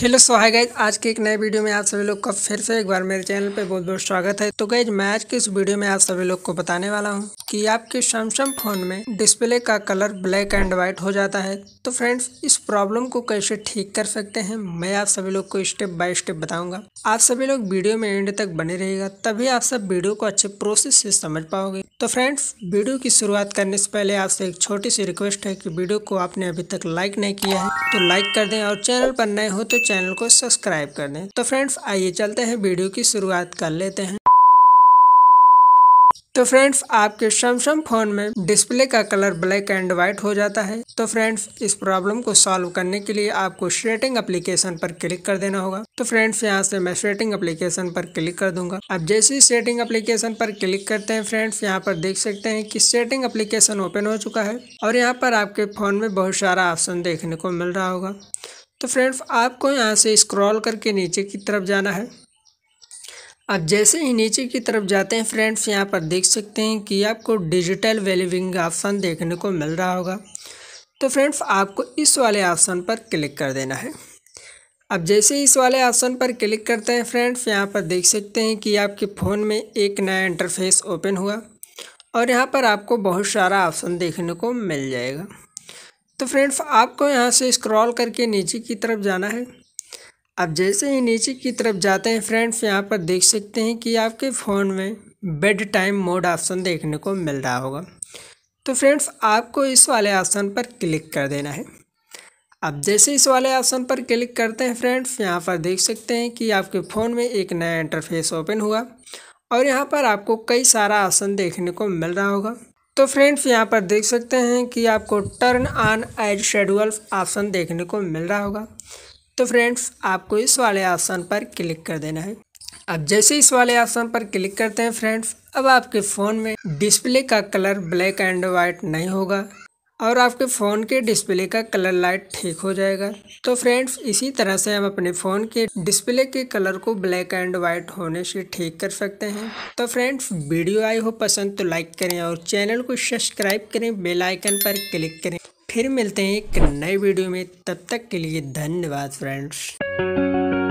hello सो hi guys आज के एक नए वीडियो में आप सभी लोग का फिर से एक बार मेरे चैनल पे बहुत बहुत स्वागत है तो गाइज मैं आज के इस वीडियो में आप सभी लोग को बताने वाला हूँ कि आपके सैमसंग फ़ोन में डिस्प्ले का कलर ब्लैक एंड व्हाइट हो जाता है तो फ्रेंड्स इस प्रॉब्लम को कैसे ठीक कर सकते हैं मैं आप सभी लोग को स्टेप बाय स्टेप बताऊंगा आप सभी लोग वीडियो में एंड तक बने रहेगा तभी आप सब वीडियो को अच्छे प्रोसेस से समझ पाओगे तो फ्रेंड्स वीडियो की शुरुआत करने से पहले आपसे एक छोटी सी रिक्वेस्ट है कि वीडियो को आपने अभी तक लाइक नहीं किया है तो लाइक कर दें और चैनल पर नए हो तो चैनल को सब्सक्राइब कर दें तो फ्रेंड्स आइए चलते हैं वीडियो की शुरुआत कर लेते हैं तो फ्रेंड्स आपके सैमसंग फोन में डिस्प्ले का कलर ब्लैक एंड व्हाइट हो जाता है तो फ्रेंड्स इस प्रॉब्लम को सॉल्व करने के लिए आपको सेटिंग एप्लीकेशन पर क्लिक कर देना होगा तो फ्रेंड्स यहाँ से मैं सेटिंग एप्लीकेशन पर क्लिक कर दूंगा अब जैसे ही सेटिंग एप्लीकेशन पर क्लिक करते हैं फ्रेंड्स यहाँ पर देख सकते हैं कि सेटिंग अप्लीकेशन ओपन हो चुका है और यहाँ पर आपके फोन में बहुत सारा ऑप्शन देखने को मिल रहा होगा तो फ्रेंड्स आपको यहाँ से स्क्रॉल करके नीचे की तरफ जाना है अब जैसे ही नीचे की तरफ जाते हैं फ्रेंड्स यहाँ पर देख सकते हैं कि आपको डिजिटल वेलिविंग ऑप्शन देखने को मिल रहा होगा तो फ्रेंड्स आपको इस वाले ऑप्शन पर क्लिक कर देना है अब जैसे इस वाले ऑप्शन पर क्लिक करते हैं फ्रेंड्स यहाँ पर देख सकते हैं कि आपके फ़ोन में एक नया इंटरफेस ओपन हुआ और यहाँ पर आपको बहुत सारा ऑप्शन देखने को मिल जाएगा तो फ्रेंड्स आपको यहाँ से स्क्रॉल करके नीचे की तरफ जाना है अब जैसे ही नीचे की तरफ जाते हैं फ्रेंड्स यहाँ पर देख सकते हैं कि आपके फ़ोन में बेड टाइम मोड ऑप्शन देखने को मिल रहा होगा तो फ्रेंड्स आपको इस वाले ऑप्शन पर क्लिक कर देना है अब जैसे इस वाले ऑप्शन पर क्लिक करते हैं फ्रेंड्स यहाँ पर देख सकते हैं कि आपके फ़ोन में एक नया इंटरफेस ओपन हुआ और यहाँ पर आपको कई सारा ऑप्शन देखने को मिल रहा होगा तो फ्रेंड्स यहाँ पर देख सकते हैं कि आपको turn on ad schedule option देखने को मिल रहा होगा तो फ्रेंड्स आपको इस वाले ऑप्शन पर क्लिक कर देना है अब जैसे इस वाले ऑप्शन पर क्लिक करते हैं फ्रेंड्स अब आपके फ़ोन में डिस्प्ले का कलर ब्लैक एंड वाइट नहीं होगा और आपके फ़ोन के डिस्प्ले का कलर लाइट ठीक हो जाएगा तो फ्रेंड्स इसी तरह से हम अपने फ़ोन के डिस्प्ले के कलर को ब्लैक एंड वाइट होने से ठीक कर सकते हैं तो फ्रेंड्स वीडियो आई हो पसंद तो लाइक करें और चैनल को सब्सक्राइब करें बेल आइकन पर क्लिक करें फिर मिलते हैं एक नए वीडियो में तब तक के लिए धन्यवाद फ्रेंड्स